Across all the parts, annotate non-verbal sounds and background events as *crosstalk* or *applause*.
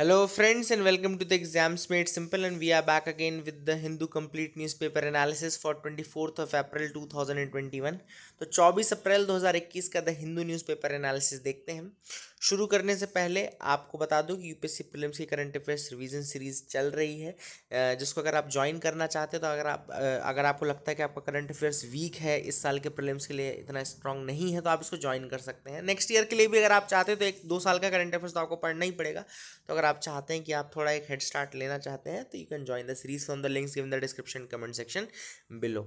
hello friends and welcome to the exams made simple and we are back again with the Hindu complete newspaper analysis for twenty fourth of April two thousand and twenty one तो चौबीस अप्रैल दो हज़ार इक्कीस का the Hindu newspaper analysis देखते हैं शुरू करने से पहले आपको बता दूं कि यूपीएससी प्रीलिम्स की करंट अफेयर्स रिवीजन सीरीज चल रही है जिसको अगर आप ज्वाइन करना चाहते हो तो अगर आप अगर आपको लगता है कि आपका करंट अफेयर्स वीक है इस साल के प्रीलिम्स के लिए इतना स्ट्रांग नहीं है तो आप इसको ज्वाइन कर सकते हैं नेक्स्ट ईयर के लिए भी अगर आप चाहते हैं तो एक दो साल का करंट अफेयर्स तो आपको पढ़ना ही पड़ेगा तो अगर आप चाहते हैं कि आप थोड़ा एक हेड स्टार्ट लेना चाहते हैं तो you can join the series from the links in the description comment section below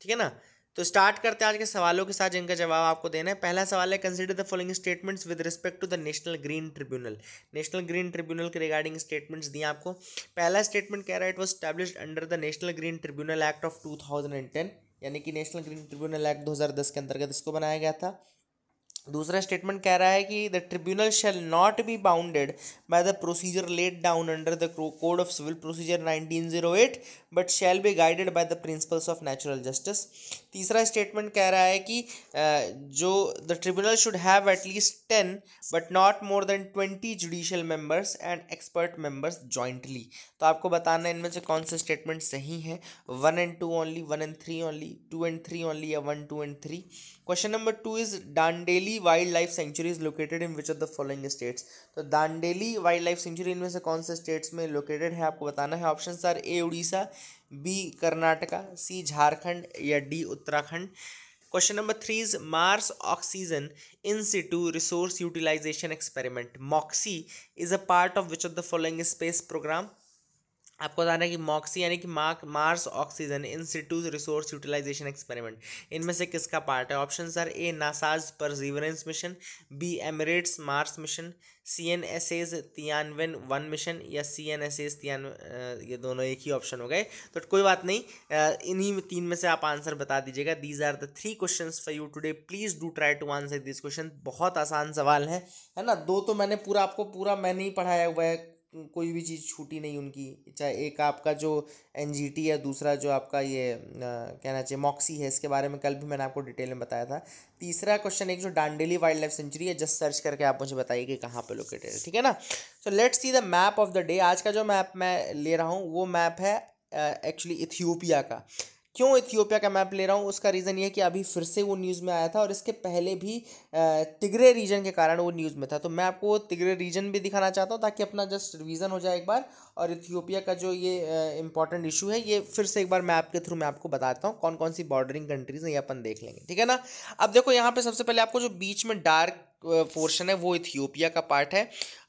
ठीक है ना तो स्टार्ट करते हैं आज के सवालों के साथ जिनका जवाब आपको देना है पहला सवाल है consider the following statements with respect to the National Green Tribunal National Green Tribunal के रिगार्डिंग स्टेटमेंट्स दिए आपको पहला स्टेटमेंट कह रहा है it was establish under the National Green Tribunal Act of two thousand and ten यानी कि national Green Tribunal act दो हज़ार दस के अंतर्गत इसको बनाया गया था दूसरा स्टेटमेंट कह रहा है कि the tribunal shall not be bounded by the procedure let down under the code of civil procedure 1908 but shall be guided by the principles of natural justice तीसरा स्टेटमेंट कह रहा है कि जो the tribunal should have at least ten but not more than twenty judicial members and expert members jointly तो आपको बताना है इनमें से कौन से स्टेटमेंट सही हैं one and two only one and three only two and three only या one two and three question number two is Dandeli wildlife sanctuary is located in which of the following states तो Dandeli wild wildlife century इनमें से कौन से states में located है आपको बताना है option are A Orissa B Karnataka C Jharkhand या D Uttarakhand question number three is Mars oxygen in situ resource utilisation experiment MOXIE is a part of which of the following space program आपको बताना है कि मॉक्सी यानी कि mark Mars oxygen institute resource utilisation experiment इनमें से किसका part है option sir A NASA's Perseverance mission B Emirates Mars mission C N S as Tianwen one mission या C N S A's Tian ये दोनों एक ही ऑप्शन हो गए तो कोई बात नहीं इन्हीं तीन में से आप आंसर बता दीजिएगा these are the three question for you today please do try to answer this question बहुत आसान सवाल है है ना दो तो मैंने पूरा आपको पूरा मैंने ही पढ़ाया हुआ है कोई भी चीज़ छूटी नहीं उनकी चाहे एक आपका जो एन है दूसरा जो आपका ये आ, कहना चाहिए मॉक्सी है इसके बारे में कल भी मैंने आपको डिटेल में बताया था तीसरा क्वेश्चन एक जो डांडेली वाइल्ड लाइफ सेंचुरी है जस्ट सर्च करके आप मुझे बताइए कि कहाँ पे लोकेटेड है ठीक है ना so let's see the map of the day आज का जो मैप मैं ले रहा हूँ वो मैप है एक्चुअली इथियोपिया का क्यों इथियोपिया का मैप ले रहा हूँ उसका रीज़न ये कि अभी फिर से वो न्यूज़ में आया था और इसके पहले भी तिगरे रीजन के कारण वो न्यूज़ में था तो मैं आपको वो तिगरे रीजन भी दिखाना चाहता हूँ ताकि अपना जस्ट रिवीजन हो जाए एक बार और इथियोपिया का जो ये इंपॉर्टेंट इशू है ये फिर से एक बार मैप के थ्रू मैं आपको बताता हूँ कौन कौन सी बॉर्डरिंग कंट्रीज़ हैं ये अपन देख लेंगे ठीक है ना अब देखो यहाँ पर सबसे पहले आपको जो बीच में डार्क पोर्शन है वो इथियोपिया का पार्ट है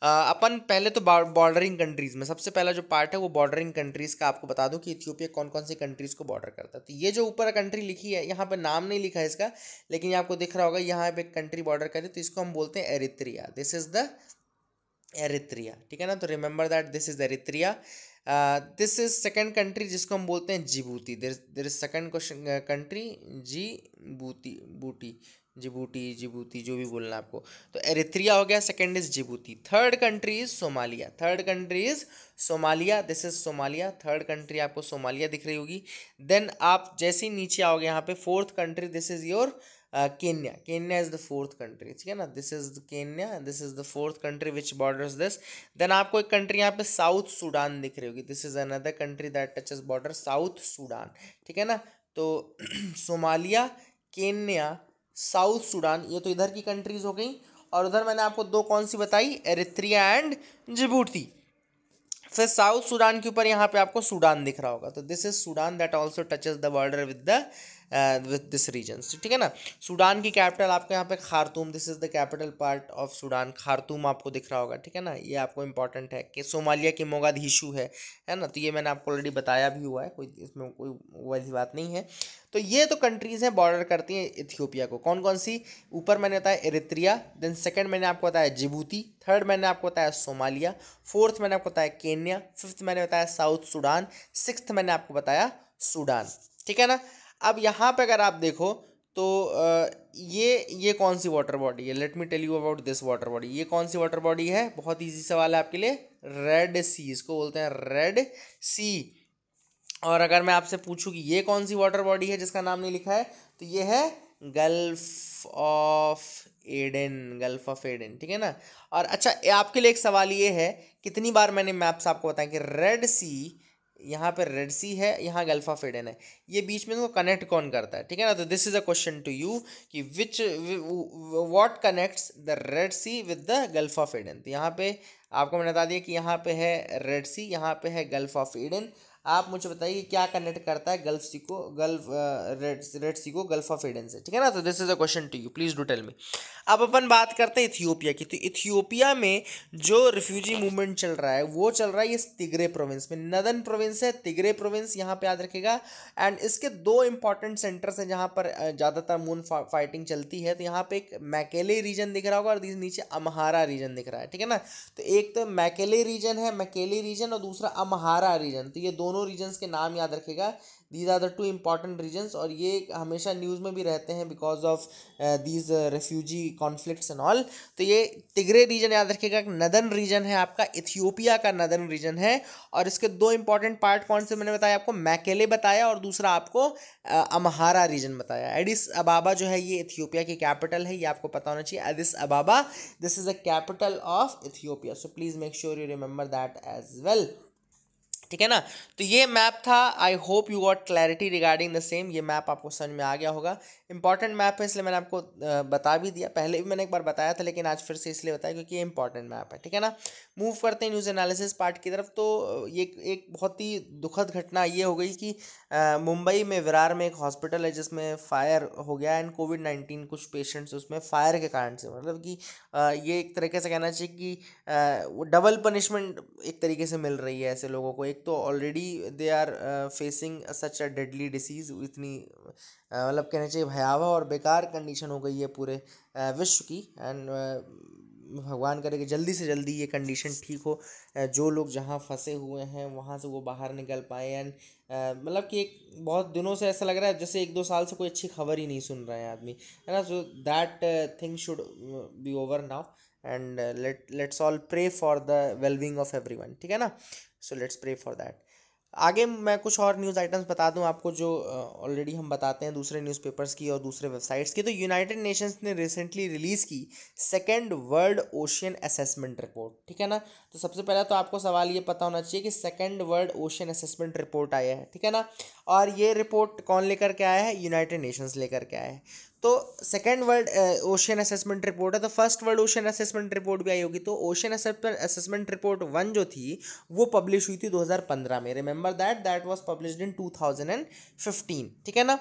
अपन पहले तो बॉर्डरिंग कंट्रीज़ में सबसे पहला जो पार्ट है वो बॉर्डरिंग कंट्रीज़ का आपको बता दूं कि इथियोपिया कौन कौन सी कंट्रीज़ को बॉर्डर करता है तो ये जो ऊपर कंट्री लिखी है यहाँ पर नाम नहीं लिखा है इसका लेकिन ये आपको दिख रहा होगा यहाँ पर कंट्री बॉर्डर करे तो इसको हम बोलते हैं Eritrea this is the Eritrea ठीक है ना तो remember that this is Eritrea this is second country जिसको हम बोलते हैं Djibouti there there is second question country Djibouti बूटी जिबूटी जिबूती जो भी बोलना आपको तो एरिथ्रिया हो गया second is Djibouti third country is Somalia third country is Somalia this is Somalia third country आपको सोमालिया दिख रही होगी देन आप जैसे ही नीचे आओगे यहाँ पे fourth country this is your Kenya Kenya is the fourth country ठीक है ना this is the Kenya this is the fourth country which border this then आपको एक कंट्री यहाँ पे साउथ सूडान दिख रही होगी this is another country that touches border South Sudan ठीक है ना तो सोमालिया केन्या साउथ सूडान ये तो इधर की कंट्रीज हो गई और उधर मैंने आपको दो कौन सी बताई एरिथ्रिया एंड जिबूटी फिर साउथ सूडान के ऊपर यहाँ पे आपको सूडान दिख रहा होगा तो this is Sudan that also touches the border with the with this region ठीक है ना सूडान की कैपिटल आपको यहाँ पे Khartoum this is the capital part of Sudan Khartoum आपको दिख रहा होगा ठीक है ना ये आपको इंपॉर्टेंट है कि सोमालिया की मोगादीशू है है ना तो ये मैंने आपको ऑलरेडी बताया भी हुआ है कोई इसमें कोई वैसी बात नहीं है तो ये तो कंट्रीज़ हैं बॉर्डर करती हैं इथियोपिया को कौन कौन सी ऊपर मैंने बताया एरित्रिया देन सेकंड मैंने आपको बताया जिबूती थर्ड मैंने आपको बताया सोमालिया फोर्थ मैंने आपको बताया केन्या फिफ्थ मैंने बताया साउथ सूडान सिक्स्थ मैंने आपको बताया सूडान ठीक है ना अब यहाँ पे अगर आप देखो तो ये ये कौन सी वाटर बॉडी है let me tell you about this water body ये कौन सी वाटर बॉडी है बहुत इजी सवाल है आपके लिए रेड सी इसको बोलते हैं रेड सी और अगर मैं आपसे पूछूँ कि ये कौन सी वाटर बॉडी है जिसका नाम नहीं लिखा है तो ये है Gulf of Aden Gulf of Aden ठीक है ना और अच्छा आपके लिए एक सवाल ये है कितनी बार मैंने मैप्स आपको बताया कि रेड सी यहाँ पर रेड सी है यहाँ गल्फा फेडन है ये बीच में उनको कनेक्ट कौन करता है ठीक है ना तो this is a question to you कि which what connects the Red Sea with the Gulf of Aden तो यहाँ पे आपको मैंने बता दिया कि यहाँ पे है रेड सी यहाँ पे है गल्फ ऑफ एडन आप मुझे बताइए क्या कनेक्ट करता है गल्फ सी को गल्फ रेड रेड सी को गल्फ ऑफ एडन से ठीक है ना तो this is a question to you please do tell me अब अपन बात करते हैं इथियोपिया की तो इथियोपिया में जो रिफ्यूजी मूवमेंट चल रहा है वो चल रहा है इस तिगरे प्रोविंस में नदन प्रोविंस है तिगरे प्रोविंस यहाँ पे याद रखेगा एंड इसके दो इंपॉर्टेंट सेंटर्स हैं जहाँ पर ज़्यादातर मून फाइटिंग चलती है तो यहाँ पे एक मैकेले रीजन दिख रहा होगा और नीचे अमहारा रीजन दिख रहा है ठीक है ना तो एक तो मैकेले रीजन है मैकेले रीजन और दूसरा अमहारा रीजन तो ये दोनों दोनों रीजन्स के नाम याद रखेगा these are the two important regions और ये हमेशा न्यूज़ में भी रहते हैं because of these refugee conflicts and all तो ये तिगरे रीजन याद रखिएगा नदन रीजन है आपका इथियोपिया का नदन रीजन है और इसके दो इम्पॉर्टेंट पार्ट कौन से मैंने बताया आपको मैकेले बताया और दूसरा आपको अमहारा uh, रीजन बताया एडिस अबाबा जो है ये इथियोपिया की कैपिटल है ये आपको पता होना चाहिए Addis Ababa this is the capital of Ethiopia so please make sure you remember that as well ठीक है ना तो ये मैप था I hope you got clarity regarding the same ये मैप आपको समझ में आ गया होगा इंपॉर्टेंट मैप है इसलिए मैंने आपको बता भी दिया पहले भी मैंने एक बार बताया था लेकिन आज फिर से इसलिए बताया क्योंकि ये इंपॉर्टेंट मैप है ठीक है ना मूव करते हैं न्यूज़ एनालिसिस पार्ट की तरफ तो ये एक बहुत ही दुखद घटना ये हो गई कि मुंबई में विरार में एक हॉस्पिटल है जिसमें फायर हो गया एंड कोविड नाइन्टीन कुछ पेशेंट्स उसमें फायर के कारण से मतलब कि ये एक तरीके से कहना चाहिए कि वो डबल पनिशमेंट एक तरीके से मिल रही है ऐसे लोगों को एक तो already they are facing such a deadly disease इतनी मतलब कहना चाहिए भयावह और बेकार कंडीशन हो गई है पूरे विश्व की एंड भगवान करे कि जल्दी से जल्दी ये कंडीशन ठीक हो जो लोग जहाँ फंसे हुए हैं वहाँ से वो बाहर निकल पाए एंड मतलब कि एक बहुत दिनों से ऐसा लग रहा है जैसे एक दो साल से कोई अच्छी खबर ही नहीं सुन रहे हैं आदमी है ना so that thing should be over now and let let's all pray for the wellbeing of everyone ठीक है ना so let's pray for that आगे मैं कुछ और न्यूज़ आइटम्स बता दूं आपको जो ऑलरेडी हम बताते हैं दूसरे न्यूज़पेपर्स की और दूसरे वेबसाइट्स की तो यूनाइटेड नेशंस ने रिसेंटली रिलीज़ की second World Ocean Assessment report ठीक है ना तो सबसे पहला तो आपको सवाल ये पता होना चाहिए कि second World Ocean Assessment report आया है ठीक है ना और ये रिपोर्ट कौन लेकर के आया है यूनाइटेड नेशंस लेकर के आया है तो second World Ocean Assessment report है तो first World Ocean Assessment report भी आई होगी तो ओशन असेसमेंट रिपोर्ट वन जो थी वो पब्लिश हुई थी 2015 में remember that that was published in 2015 ठीक है ना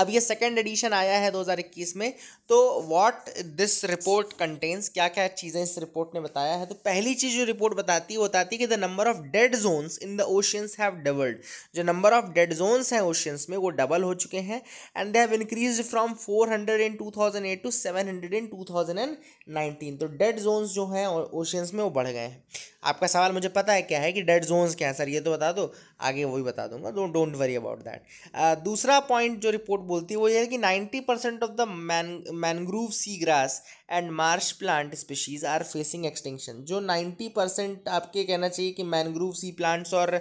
अब ये सेकेंड एडिशन आया है 2021 में तो व्हाट दिस रिपोर्ट कंटेन्स क्या क्या चीज़ें इस रिपोर्ट ने बताया है तो पहली चीज़ जो रिपोर्ट बताती है बताती है कि the number of dead zones in the oceans have doubled जो नंबर ऑफ डेड जोन्स हैं ओशियंस में वो डबल हो चुके हैं and they have increase from four hundred in two thousand eight to seven hundred in two thousand and nineteen तो dead zones जो हैं ओशियंस में वो बढ़ गए हैं आपका सवाल मुझे पता है क्या है कि डेड जोन्स क्या है सर ये तो बता दो आगे वही बता दूंगा डोंट वरी अबाउट दैट दूसरा पॉइंट जो रिपोर्ट बोलती है वो ये है कि ninety percent of the man mangrove sea grass and marsh plant species are facing extinction जो नाइन्टी परसेंट आपके कहना चाहिए कि मैनग्रूव सी प्लांट्स और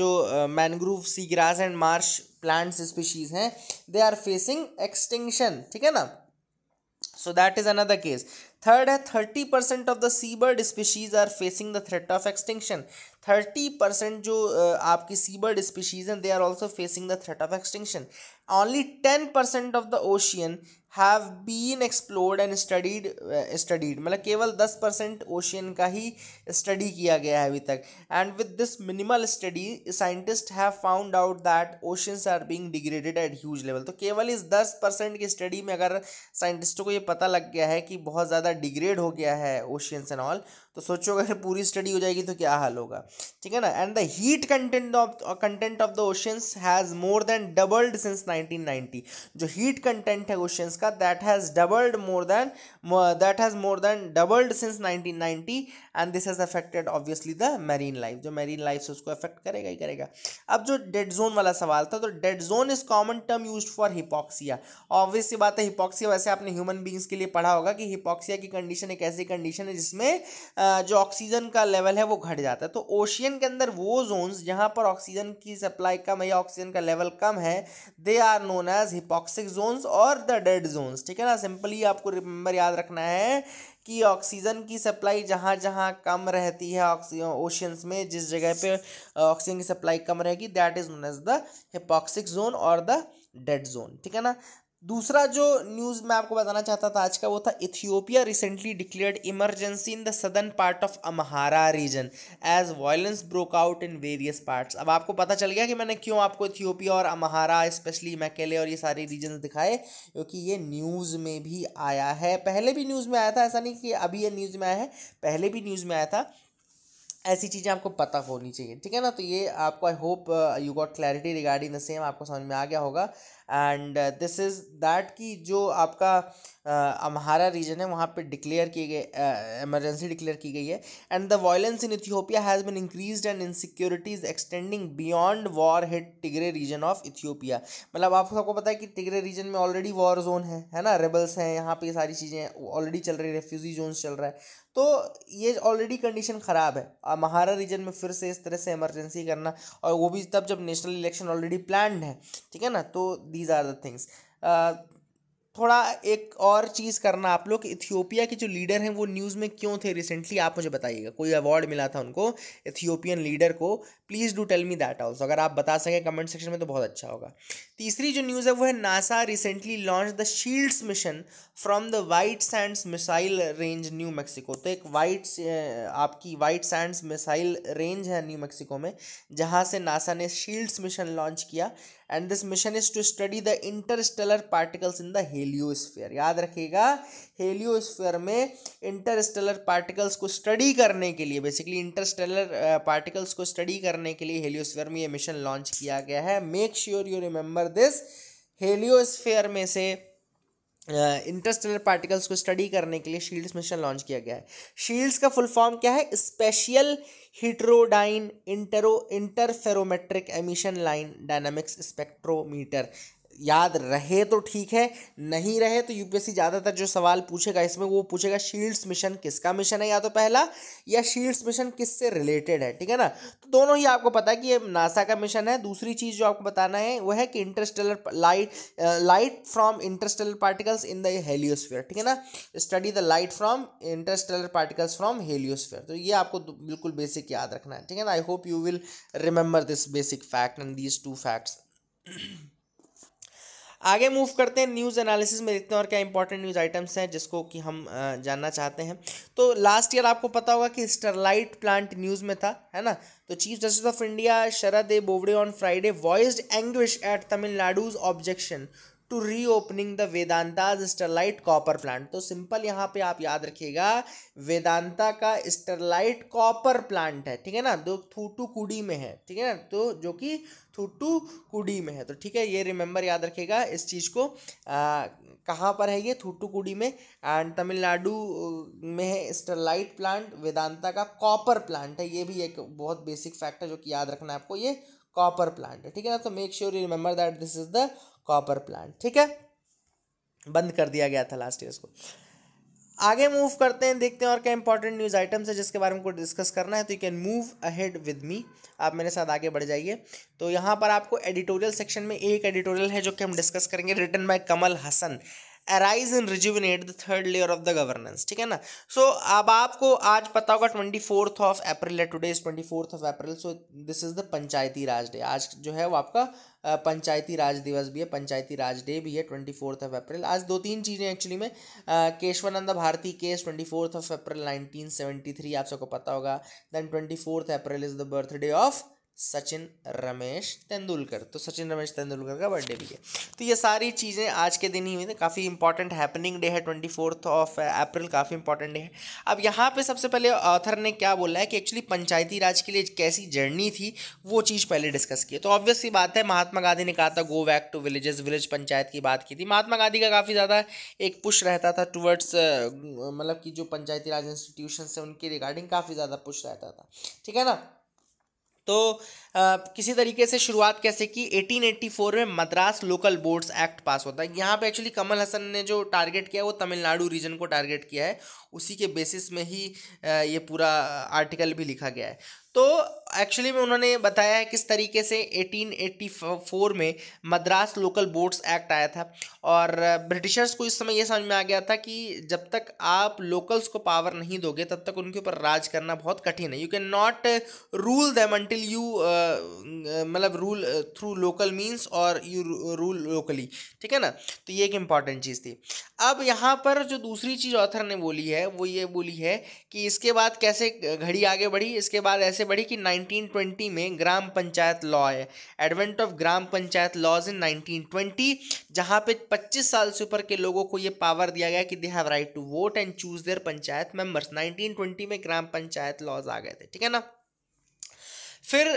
जो mangrove sea grass and marsh plants species हैं दे आर फेसिंग एक्सटिंक्शन ठीक है ना so that is another case third है thirty percent of the sea bird species are facing the threat of extinction thirty percent जो आपकी seabird species हैं they are also facing the threat of extinction only ten percent of the ocean have been explored and studied studied मतलब केवल दस percent ocean का ही study किया गया है अभी तक and with this minimal study scientist have found out that oceans are being degraded at huge level तो केवल इस दस परसेंट की स्टडी में अगर साइंटिस्टों को ये पता लग गया है कि बहुत ज़्यादा डिग्रेड हो गया है ओशियंस एंड ऑल तो सोचो अगर पूरी स्टडी हो जाएगी तो क्या हाल होगा ठीक है ना and the heat content of content of the oceans has more than doubled since 1990 जो हीट कंटेंट है ओशंस का that has doubled more than that has more than doubled since 1990 and this has affected obviously the marine life जो marine life उसको affect करेगा ही करेगा अब जो डेड जोन वाला सवाल था तो dead zone is common term use for hypoxia obvious सी बात है हिपॉक्सिया वैसे आपने ह्यूमन बींग्स के लिए पढ़ा होगा कि हिपॉक्सिया की कंडीशन एक ऐसी कंडीशन है जिसमें uh, जो ऑक्सीजन का लेवल है वो घट जाता है तो ओशियन के अंदर वो जोन्स जहाँ पर ऑक्सीजन की सप्लाई कम है या ऑक्सीजन का लेवल कम है they are known as hypoxic zones और द डेड जोन्स ठीक है ना सिंपली आपको रिमेंबर याद रखना है कि ऑक्सीजन की सप्लाई जहाँ जहाँ कम रहती है ऑक्सीजन ओशियंस में जिस जगह पे ऑक्सीजन की सप्लाई कम रहेगी that is known as the hypoxic zone और द डेड जोन ठीक है ना दूसरा जो न्यूज़ मैं आपको बताना चाहता था आज का वो था Ethiopia recently declared emergency in the southern part of Amhara region as violence broke out in various parts अब आपको पता चल गया कि मैंने क्यों आपको इथियोपिया और अमहारा स्पेशली मैकेले और ये सारे रीजन दिखाए क्योंकि ये न्यूज़ में भी आया है पहले भी न्यूज़ में आया था ऐसा नहीं कि अभी ये न्यूज़ में आया है पहले भी न्यूज़ में आया था ऐसी चीज़ें आपको पता होनी चाहिए ठीक है ना तो ये आपको I hope you got clarity regarding the same आपको समझ में आ गया होगा एंड दिस इज़ दैट कि जो आपका अम्हारा uh, रीजन है वहाँ पे डिक्लेयर किए गए एमरजेंसी uh, डिक्लेयर की गई है and the violence in Ethiopia has been increase and insecurities extending beyond war hit Tigray region of Ethiopia मतलब आप सबको पता है कि टिगरे रीजन में ऑलरेडी वॉर जोन है है ना रेबल्स हैं यहाँ पे ये सारी चीज़ें ऑलरेडी चल रही रेफ्यूजी जोन चल रहा है तो ये ऑलरेडी कंडीशन ख़राब है महारा रीजन में फिर से इस तरह से इमरजेंसी करना और वो भी तब जब नेशनल इलेक्शन ऑलरेडी प्लान है ठीक है ना तो the these are the things थोड़ा एक और चीज़ करना आप लोग इथियोपिया के जो लीडर हैं वो न्यूज़ में क्यों थे रिसेंटली आप मुझे बताइएगा कोई अवार्ड मिला था उनको इथियोपियन लीडर को please do tell me that also अगर आप बता सकें कमेंट सेक्शन में तो बहुत अच्छा होगा तीसरी जो न्यूज़ है वो है NASA recently launch the SHIELDS mission from the White Sands Missile Range New Mexico तो एक वाइट आपकी वाइट सैंड्स मिसाइल रेंज है न्यू मैक्सिको में जहाँ से नासा ने शील्ड्स मिशन लॉन्च किया and this mission is to study the interstellar particles in the heliosphere याद रखिएगा हेलियोस्फेयर में इंटरस्टेलर पार्टिकल्स को स्टडी करने के लिए बेसिकली इंटरस्टेलर पार्टिकल्स को स्टडी करने के लिए हेलियोस्फेयर में ये मिशन लॉन्च किया गया है make sure you remember this heliosphere में से इंटरस्टेलर uh, पार्टिकल्स को स्टडी करने के लिए शील्ड्स मिशन लॉन्च किया गया है शील्ड्स का फुल फॉर्म क्या है special heterodyne inter interferometric emission line dynamics spectrometer याद रहे तो ठीक है नहीं रहे तो यूपीएससी ज़्यादातर जो सवाल पूछेगा इसमें वो पूछेगा शील्ड्स मिशन किसका मिशन है या तो पहला या शील्ड्स मिशन किससे रिलेटेड है ठीक है ना तो दोनों ही आपको पता है कि ये नासा का मिशन है दूसरी चीज़ जो आपको बताना है वो है कि interstellar light light from interstellar particles in the ठीक है ना study the light from interstellar particles from heliosphere तो ये आपको बिल्कुल बेसिक याद रखना है ठीक है ना I hope you will remember this basic fact and these two facts आगे मूव करते हैं न्यूज़ एनालिसिस में देखते हैं और क्या इंपॉर्टेंट न्यूज़ आइटम्स हैं जिसको कि हम जानना चाहते हैं तो लास्ट ईयर आपको पता होगा कि स्टरलाइट प्लांट न्यूज़ में था है ना तो chief justice of India Sharad A Bobde on Friday voiced anguish at Tamil Nadu's objection to reopening the Vedanta Sterlite copper plant तो सिंपल यहाँ पे आप याद रखिएगा वेदांता का स्टरलाइट कॉपर प्लांट है ठीक है ना दो थूटू कुडी में है ठीक है ना तो जो कि कुडी में है तो ठीक है ये रिमेंबर याद रखिएगा इस चीज़ को कहाँ पर है ये कुडी में एंड तमिलनाडु में है स्टरलाइट प्लांट वेदांता का कॉपर प्लांट है ये भी एक बहुत बेसिक फैक्ट है जो कि याद रखना है आपको ये कॉपर प्लांट है ठीक है ना तो make sure you remember that this is the copper plant ठीक है बंद कर दिया गया था लास्ट ईयर को आगे मूव करते हैं देखते हैं और क्या इंपॉर्टेंट न्यूज़ आइटम्स है जिसके बारे में कुछ डिस्कस करना है तो you can move ahead with me आप मेरे साथ आगे बढ़ जाइए तो यहाँ पर आपको एडिटोरियल सेक्शन में एक एडिटोरियल है जो कि हम डिस्कस करेंगे return by Kamal Haasan arise in rejuvenate the third layer of the governance ठीक है ना सो so, अब आपको आज पता होगा ट्वेंटी फोर्थ ऑफ अप्रैल है today is twenty fourth of April so this is the panchayati raj day आज जो है वो आपका पंचायती राज दिवस भी है पंचायती राज डे भी है ट्वेंटी फोर्थ ऑफ अप्रैल आज दो तीन चीज़ें एक्चुअली में Keshavananda Bharati case twenty fourth of April nineteen seventy three आप सबको पता होगा then twenty fourth April is the birthday of Sachin Ramesh Tendulkar तो सचिन रमेश तेंदुलकर का बर्थडे भी है तो ये सारी चीज़ें आज के दिन ही हुई थी काफ़ी इंपॉर्टेंट हैपनिंग डे है ट्वेंटी फोर्थ ऑफ अप्रैल काफ़ी इंपॉर्टेंट डे है अब यहाँ पे सबसे पहले ऑथर ने क्या बोला है कि एक्चुअली पंचायती राज के लिए कैसी जर्नी थी वो चीज़ पहले डिस्कस की तो ऑब्वियसली बात है महात्मा गांधी ने कहा था go back to villages village panchayat की बात की थी महात्मा गांधी का काफ़ी ज़्यादा एक पुश रहता था टूवर्ड्स मतलब कि जो पंचायती राज इंस्टीट्यूशन है उनके रिगार्डिंग काफ़ी ज़्यादा पुश रहता था ठीक है ना तो आ, किसी तरीके से शुरुआत कैसे की 1884 में Madras local boards act pass होता है यहाँ पे एक्चुअली कमल हसन ने जो टारगेट किया है वो तमिलनाडु रीजन को टारगेट किया है उसी के बेसिस में ही आ, ये पूरा आर्टिकल भी लिखा गया है तो एक्चुअली में उन्होंने बताया है किस तरीके से 1884 में मद्रास लोकल बोर्ड्स एक्ट आया था और ब्रिटिशर्स को इस समय यह समझ में आ गया था कि जब तक आप लोकल्स को पावर नहीं दोगे तब तक उनके ऊपर राज करना बहुत कठिन है you can not rule them until you मतलब रूल थ्रू लोकल मीन्स और यू रूल लोकली ठीक है ना तो ये एक इम्पॉर्टेंट चीज़ थी अब यहाँ पर जो दूसरी चीज़ ऑथर ने बोली है वो ये बोली है कि इसके बाद कैसे घड़ी आगे बढ़ी इसके बाद ऐसे कैसे बड़ी कि 1920 में ग्राम पंचायत लॉ है advent of gram panchayat laws in 1920 जहां पे 25 साल से ऊपर के लोगों को ये पावर दिया गया कि they have right to vote and choose their panchayat members 1920 में ग्राम पंचायत लॉज आ गए थे ठीक है ना फिर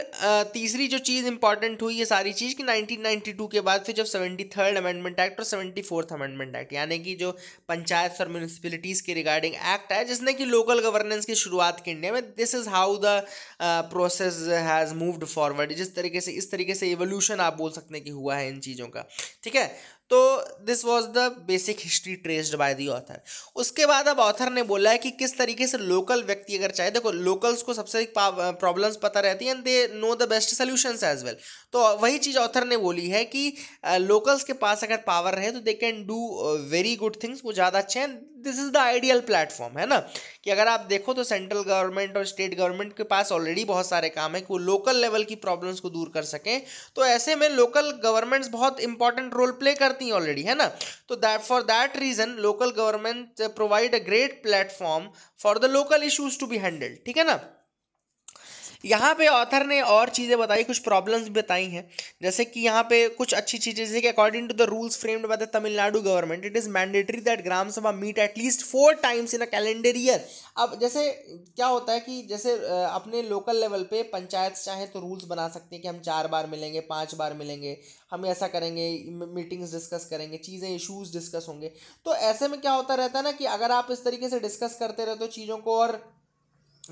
तीसरी जो चीज़ इंपॉर्टेंट हुई ये सारी चीज़ कि 1992 के बाद फिर जब सेवेंटी थर्ड अमेंडमेंट एक्ट और सेवेंटी फोर्थ अमेंडमेंट एक्ट यानी कि जो पंचायत और म्यूनसिपलिटीज़ के रिगार्डिंग एक्ट है जिसने कि लोकल गवर्नेंस की शुरुआत की इंडिया में this is how the process has moved forward जिस तरीके से इस तरीके से एवोल्यूशन आप बोल सकते हैं कि हुआ है इन चीज़ों का ठीक है तो this was the basic history traced by the author उसके बाद अब ऑथर ने बोला है कि किस तरीके से लोकल व्यक्ति अगर चाहे देखो लोकल्स को सबसे प्रॉब्लम्स पता रहती हैं and they know the best solutions as well तो वही चीज़ ऑथर ने बोली है कि लोकल्स के पास अगर पावर रहे तो they can do very good things वो ज़्यादा अच्छे हैं this is the ideal platform है ना कि अगर आप देखो तो सेंट्रल गवर्नमेंट और स्टेट गवर्नमेंट के पास ऑलरेडी बहुत सारे काम है कि वो लोकल लेवल की प्रॉब्लम्स को दूर कर सकें तो ऐसे में लोकल गवर्नमेंट्स बहुत इंपॉर्टेंट रोल प्ले करती हैं ऑलरेडी है ना तो that for that reason local government provide a great platform for the local issues to be handled ठीक है ना यहाँ पे ऑथर ने और चीज़ें बताई कुछ प्रॉब्लम्स बताई हैं जैसे कि यहाँ पे कुछ अच्छी चीज़ें जैसे कि according to the rules framed by the Tamil Nadu government it is mandatory that gram sabha meet at least four times in a calendar year अब जैसे क्या होता है कि जैसे अपने लोकल लेवल पे पंचायत चाहे तो रूल्स बना सकते हैं कि हम चार बार मिलेंगे पाँच बार मिलेंगे हम ऐसा करेंगे मीटिंग्स डिस्कस करेंगे चीज़ें इशूज़ डिस्कस होंगे तो ऐसे में क्या होता रहता है ना कि अगर आप इस तरीके से डिस्कस करते रहे तो चीज़ों को और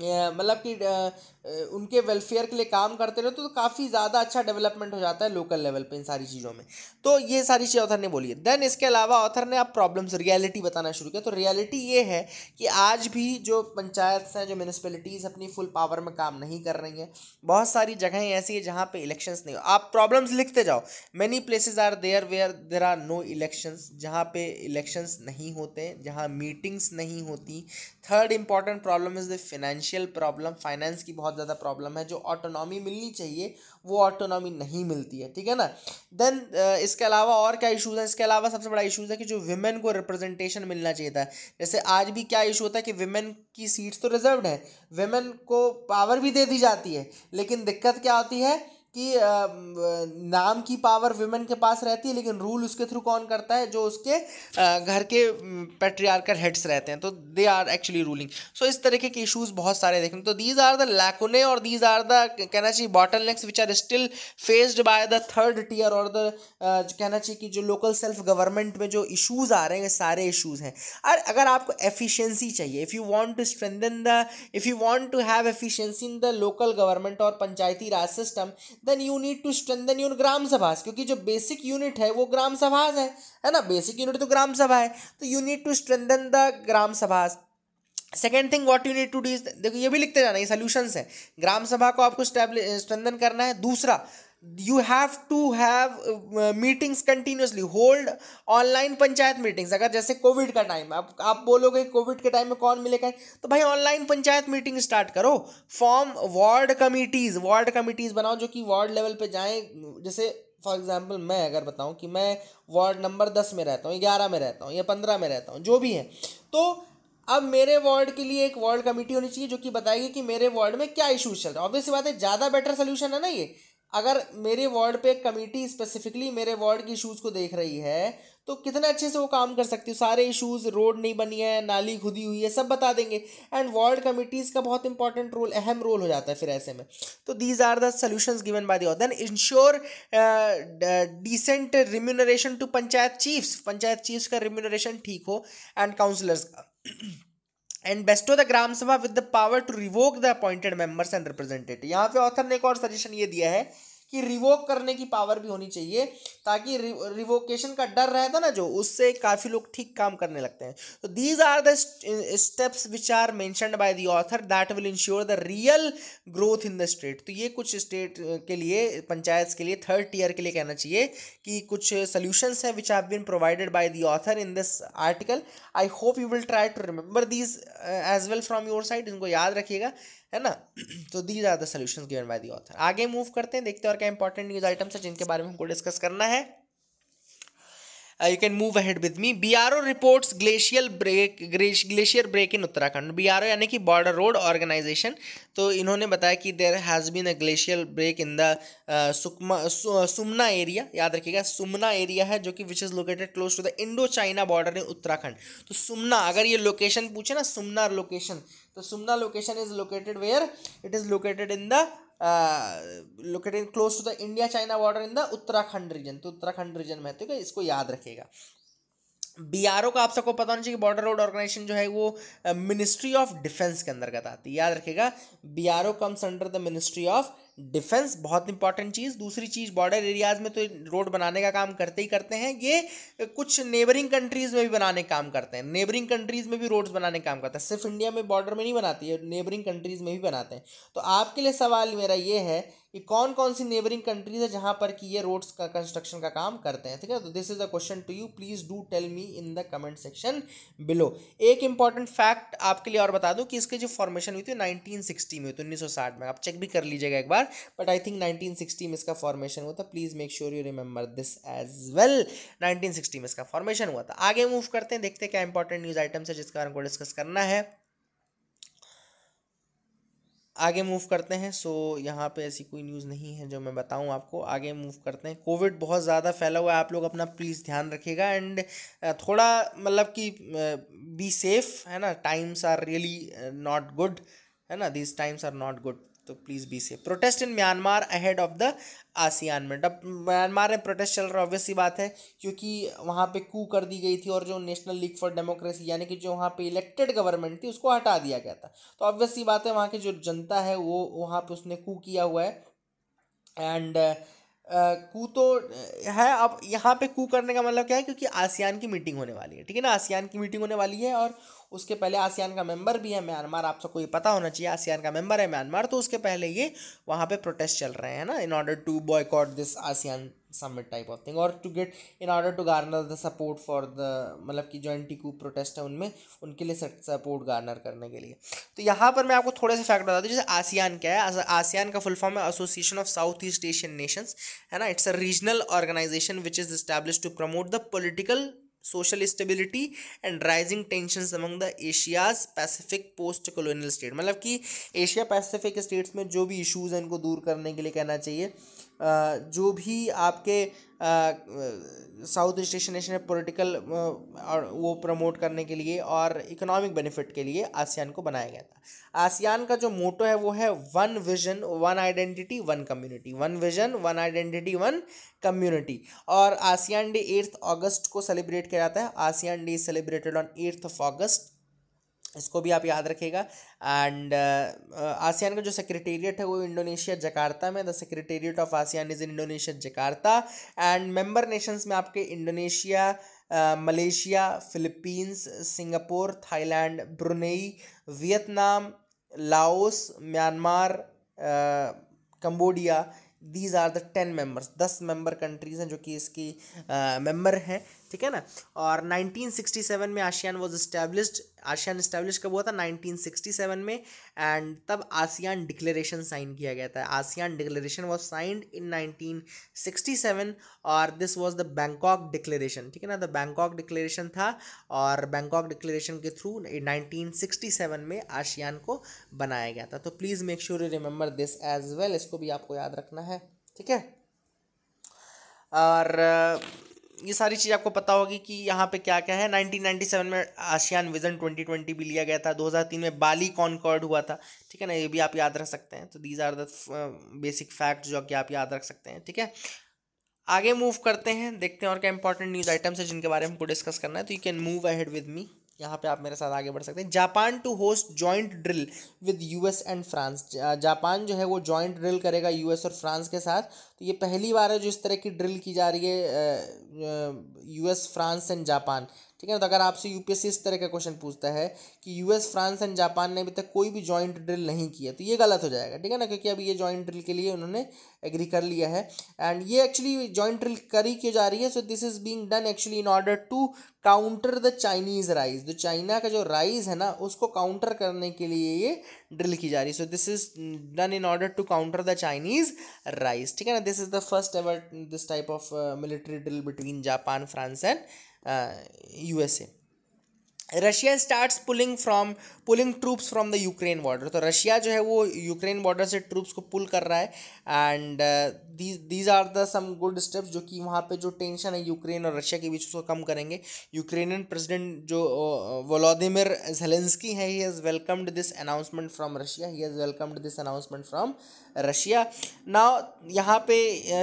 मतलब कि उनके वेलफेयर के लिए काम करते रहे तो, तो काफ़ी ज़्यादा अच्छा डेवलपमेंट हो जाता है लोकल लेवल पे इन सारी चीज़ों में तो ये सारी चीज़ ऑथर ने बोली है देन इसके अलावा ऑथर ने अब प्रॉब्लम्स रियलिटी बताना शुरू किया तो रियलिटी ये है कि आज भी जो पंचायत हैं जो म्यूनसिपलिटीज़ अपनी फुल पावर में काम नहीं कर रही हैं बहुत सारी जगहें ऐसी हैं जहाँ पर इलेक्शंस नहीं हो आप प्रॉब्लम्स लिखते जाओ many places are there where there are no elections जहाँ पे इलेक्शंस नहीं होते जहाँ मीटिंग्स नहीं होती third important problem is the financial financial problem finance की बहुत ज़्यादा प्रॉब्लम है जो ऑटोनॉमी मिलनी चाहिए वो ऑटोनॉमी नहीं मिलती है ठीक है ना देन इसके अलावा और क्या इशूज़ हैं इसके अलावा सबसे बड़ा इशूज़ है कि जो वुमेन को रिप्रेजेंटेशन मिलना चाहिए था जैसे आज भी क्या इशू होता है कि वुमेन की सीट्स तो रिजर्व है वुमेन को पावर भी दे दी जाती है लेकिन दिक्कत क्या होती है कि नाम की पावर वुमेन के पास रहती है लेकिन रूल उसके थ्रू कौन करता है जो उसके घर के पेट्रियार्कल हेड्स रहते हैं तो they are actually ruling so इस तरीके के इशूज़ बहुत सारे देखने तो दीज आर द लैकोने और दीज आर द कहना चाहिए bottlenecks which are still faced by the third tier और द कहना चाहिए कि जो लोकल सेल्फ गवर्नमेंट में जो इशूज़ आ रहे हैं सारे इशूज़ हैं और अगर आपको एफिशिएंसी चाहिए if you want to strengthen the if you want to have efficiency in the local government और panchayati raj system then you need to strengthen your gram sabhas क्योंकि जो बेसिक यूनिट है वो ग्राम सभा है है ना बेसिक यूनिट तो ग्राम सभा है तो you need to strengthen the gram sabha second thing what you need to do देखो ये भी लिखते जाना ये सोल्यूशंस है ग्राम सभा को आपको स्ट्रेंथन करना है दूसरा you have to have meetings continuously hold online panchayat meetings अगर जैसे कोविड का टाइम आप आप बोलोगे कोविड के टाइम में कौन मिलेगा तो भाई ऑनलाइन पंचायत मीटिंग स्टार्ट करो form ward committees ward committees बनाओ जो कि वार्ड लेवल पे जाएं जैसे फॉर एग्जाम्पल मैं अगर बताऊँ कि मैं वार्ड नंबर दस में रहता हूँ ग्यारह में रहता हूँ या पंद्रह में रहता हूँ जो भी है तो अब मेरे वार्ड के लिए एक वार्ड कमेटी होनी चाहिए जो कि बताएगी कि मेरे वार्ड में क्या इशूज चल रहे हैं ऑब्वियसली बात है ज़्यादा बेटर सोल्यूशन है ना ये अगर मेरे वार्ड पे कमेटी स्पेसिफिकली मेरे वार्ड के इशूज़ को देख रही है तो कितना अच्छे से वो काम कर सकती है सारे इशूज़ रोड नहीं बनी है नाली खुदी हुई है सब बता देंगे एंड वार्ड कमेटीज़ का बहुत इंपॉर्टेंट रोल अहम रोल हो जाता है फिर ऐसे में तो these are the solution given by than ensure decent remuneration to panchayat chiefs panchayat chiefs का रिम्यूनरेशन ठीक हो एंड काउंसलर्स का and bestow the gram sabha with the power to revoke the appointed members and representative यहाँ पे ऑथर ने एक और सजेशन ये दिया है कि रिवोक करने की पावर भी होनी चाहिए ताकि रिवोकेशन का डर रहता तो ना जो उससे काफ़ी लोग ठीक काम करने लगते हैं तो these are the steps which are mentioned by the author that will ensure the real growth in the state तो ये कुछ स्टेट के लिए पंचायत के लिए थर्ड टीयर के लिए कहना चाहिए कि कुछ सोल्यूशंस हैं which have been provided by the author in this article I hope you will try to remember these as well from your side इनको याद रखिएगा है ना *clears throat* तो these are the solution given by the author आगे move करते हैं देखते हैं और क्या इंपॉर्टेंट न्यूज़ आइटम्स है जिनके बारे में हमको डिस्कस करना है can move uh, with me B R O me bro break glacier break in Uttarakhand B R O यानी कि बॉर्डर रोड ऑर्गेनाइजेशन तो इन्होंने बताया कि there has been a glacial break in the Sukma Sumna area याद रखिएगा सुमना एरिया है जो कि which is located close to the Indo China border in Uttarakhand तो सुमना अगर ये लोकेशन पूछे ना सुमना लोकेशन तो Sumna location is located where it is located in the located close to the India China border in the Uttarakhand region तो Uttarakhand reason में ठीक है इसको याद रखेगा बी आर ओ का आप सबको पता होना चाहिए बॉर्डर रोड ऑर्गेनाइजेशन जो है वो मिनिस्ट्री ऑफ डिफेंस के अंदर का आती है याद रखेगा B R O comes under the ministry of defence बहुत इंपॉर्टेंट चीज़ दूसरी चीज़ बॉर्डर एरियाज़ में तो रोड बनाने का काम करते ही करते हैं ये कुछ नेबरिंग कंट्रीज़ में भी बनाने काम करते हैं नेबरिंग कंट्रीज़ में भी रोड्स बनाने काम करते हैं सिर्फ इंडिया में बॉर्डर में नहीं बनाती है नेबरिंग कंट्रीज़ में भी बनाते हैं तो आपके लिए सवाल मेरा ये है कि कौन कौन सी नेबरिंग कंट्रीज है जहां पर कि ये रोड्स का कंस्ट्रक्शन का काम करते हैं ठीक है तो this is a question to you please do tell me in the comment section below एक इंपॉर्टेंट फैक्ट आपके लिए और बता दूं कि इसकी जो फॉर्मेशन हुई थी 1960 में उन्नीस सौ 1960 में आप चेक भी कर लीजिएगा एक बार बट आई थिंक सिक्सटी में इसका फॉर्मेशन हुआ था please make sure you remember this as well sixty में इसका फॉर्मेशन हुआ था आगे मूव करते हैं देखते हैं क्या इंपॉर्टेंट न्यूज़ आइटम्स है जिसके बारे में डिस्कस करना है आगे मूव करते हैं सो यहाँ पे ऐसी कोई न्यूज़ नहीं है जो मैं बताऊँ आपको आगे मूव करते हैं कोविड बहुत ज़्यादा फैला हुआ है आप लोग अपना प्लीज़ ध्यान रखिएगा एंड थोड़ा मतलब कि बी सेफ है ना times are really not good है ना this times are not good तो प्लीज़ बी से protest in Myanmar ahead of the ASEAN में अब म्यांमार में प्रोटेस्ट चल रहा है ऑब्वियसली बात है क्योंकि वहाँ पे कू कर दी गई थी और जो नेशनल लीग फॉर डेमोक्रेसी यानी कि जो वहाँ पे इलेक्टेड गवर्नमेंट थी उसको हटा दिया गया था तो ऑब्वियसली बात है वहाँ की जो जनता है वो वहाँ पे उसने कू किया हुआ है एंड uh, कू तो है अब यहाँ पे कू करने का मतलब क्या है क्योंकि आसियान की मीटिंग होने वाली है ठीक है ना आसियान की मीटिंग होने वाली है और उसके पहले आसियान का मेंबर भी है म्यांमार आप सबको ये पता होना चाहिए आसियान का मेंबर है म्यांमार तो उसके पहले ये वहाँ पे प्रोटेस्ट चल रहे हैं ना in order to boycott this ASEAN summit type of thing और to get in order to garner the support for the मतलब कि जो एंटी कूप प्रोटेस्ट है उनमें उनके लिए सपोर्ट गार्नर करने के लिए तो यहाँ पर मैं आपको थोड़े से फैक्ट बता दूँ जैसे आसियान क्या है आसियान का फुल फॉर्म है Association of South East Asian Nations है ना it's a regional organisation which is establish to promote the political social stability and rising tension among the Asia's Pacific post colonial state मतलब कि Asia Pacific states में जो भी issues हैं इनको दूर करने के लिए कहना चाहिए जो भी आपके South East Asian nation political और वो प्रमोट करने के लिए और इकोनॉमिक बेनिफिट के लिए आसियान को बनाया गया था आसियान का जो मोटो है वो है one vision one identity one community one vision one identity one community और आसियान डे एट्थ अगस्त को सेलिब्रेट किया जाता है ASEAN day celebrated on eighth of August इसको भी आप याद रखिएगा एंड uh, आसियान का जो सेक्रेटेरिएट है वो इंडोनेशिया जकार्ता में the secretariat of ASEAN is in Indonesia Jakarta and member nations में आपके Indonesia Malaysia Philippines Singapore Thailand Brunei Vietnam Laos Myanmar Cambodia these are the ten members दस member countries हैं जो कि इसकी मेंबर uh, हैं ठीक है ना और नाइनटीन सिक्सटी सेवन में ASEAN was established ASEAN establish कब हुआ था 1967 में एंड तब आसियान डिक्लेरेशन साइन किया गया था ASEAN declaration was signed in 1967 और this was the Bangkok declaration ठीक है ना द बैंकॉक डिक्लेरेशन था और बैंकॉक डिक्लेरेशन के थ्रू 1967 में आसियान को बनाया गया था तो please make sure you remember this as well इसको भी आपको याद रखना है ठीक है और ये सारी चीज़ आपको पता होगी कि यहाँ पे क्या क्या है 1997 में आसियान विजन 2020 भी लिया गया था 2003 में बाली कॉनकॉर्ड हुआ था ठीक है ना ये भी आप याद रख सकते हैं तो these are the basic fact जो कि आप याद रख सकते हैं ठीक है आगे मूव करते हैं देखते हैं और क्या इंपॉर्टेंट न्यूज़ आइटम्स है जिनके बारे में हमको डिस्कस करना है तो you can move ahead with me यहाँ पे आप मेरे साथ आगे बढ़ सकते हैं Japan to host joint drill with US and France Japan जो है वो जॉइंट ड्रिल करेगा यूएस और फ्रांस के साथ तो ये पहली बार है जो इस तरह की ड्रिल की जा रही है यूएस फ्रांस एंड जापान ठीक है तो अगर आपसे यूपीएससी इस तरह का क्वेश्चन पूछता है कि यूएस फ्रांस एंड जापान ने अभी तक कोई भी जॉइंट ड्रिल नहीं किया तो ये गलत हो जाएगा ठीक है ना क्योंकि अभी ये जॉइंट ड्रिल के लिए उन्होंने एग्री कर लिया है एंड ये एक्चुअली जॉइंट ड्रिल करी क्यों जा रही है so this is being done actually in order to counter the Chinese rise जो चाइना का जो राइज है ना उसको काउंटर करने के लिए ये ड्रिल की जा रही है so this is done in order to counter the Chinese rise ठीक है ना this is the first ever this type of military drill between Japan France and USA Russia starts pulling from pulling troops from the Ukraine border तो Russia जो है वो Ukraine border से troops को पुल कर रहा है and these are the some good steps जो कि वहाँ पे जो टेंशन है यूक्रेन और रशिया के बीच उसको कम करेंगे यूक्रेनियन प्रेसिडेंट जो वोलोदिमिर uh, जेलेंस्की है he has welcomed this announcement from Russia he has welcomed this announcement from Russia ना यहाँ पे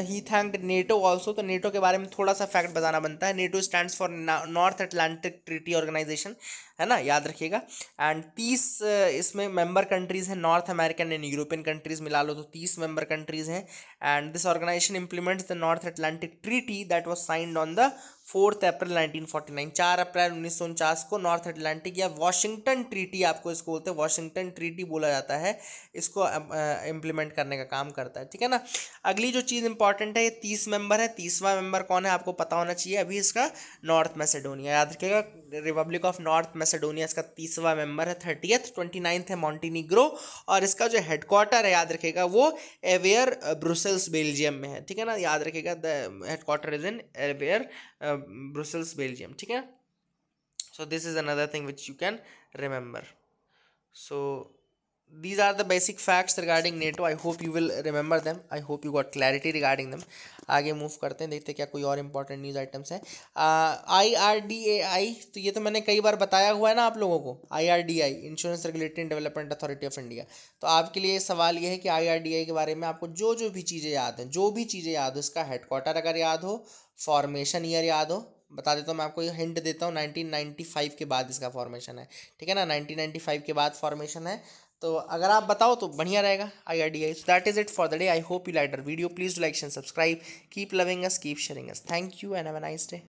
ही थैंक्ड नेटो ऑल्सो तो नेटो के बारे में थोड़ा सा फैक्ट बताना बनता है NATO stand for North Atlantic Treaty Organization है ना याद रखिएगा एंड तीस इसमें मेंबर कंट्रीज़ हैं North American and European countries मिला लो तो तीस मेंबर कंट्रीज़ हैं and this organization implements the North Atlantic Treaty that was signed on the fourth April 1949 चार अप्रैल उन्नीस को नॉर्थ अटलांटिक या वाशिंगटन ट्रीटी आपको इसको बोलते हैं वाशिंगटन ट्रीटी बोला जाता है इसको इम्प्लीमेंट करने का काम करता है ठीक है ना अगली जो चीज़ इंपॉर्टेंट है ये तीस मेंबर है तीसवा मेंबर कौन है आपको पता होना चाहिए अभी इसका नॉर्थ मैसेडोनिया याद रखिएगा रिपब्लिक ऑफ नॉर्थ मैसेडोनिया इसका तीसवा मेंबर है थर्टियथ ट्वेंटी नाइन्थ है मॉन्टीनिग्रो और इसका जो हेडक्वार्टर है याद रखेगा वो एवेयर ब्रुसेल्स बेल्जियम में है ठीक है ना याद रखेगा the headquarter is in Evere Brussels Belgium ठीक है so this is another thing which you can remember so these are the basic facts regarding NATO I hope you will remember them I hope you got clarity regarding them आगे move करते हैं देखते हैं क्या कोई और important news items हैं आई R D A आई तो ये तो मैंने कई बार बताया हुआ है ना आप लोगों को I R D I insurance regulatory development authority of India तो आपके लिए सवाल ये है कि आई आर डी आई के बारे में आपको जो जो भी चीज़ें याद हैं जो भी चीज़ें याद हो इसका हेडक्वार्टर अगर याद हो फॉर्मेशन ईयर याद हो बता देता हूँ मैं आपको ये हिंट देता हूँ 1995 के बाद इसका फॉर्मेशन है ठीक है ना 1995 के बाद फॉर्मेशन है तो अगर आप बताओ तो बढ़िया रहेगा I R D I that is it for the day I hope you like video please like and subscribe keep loving us keep sharing us thank you and have a nice day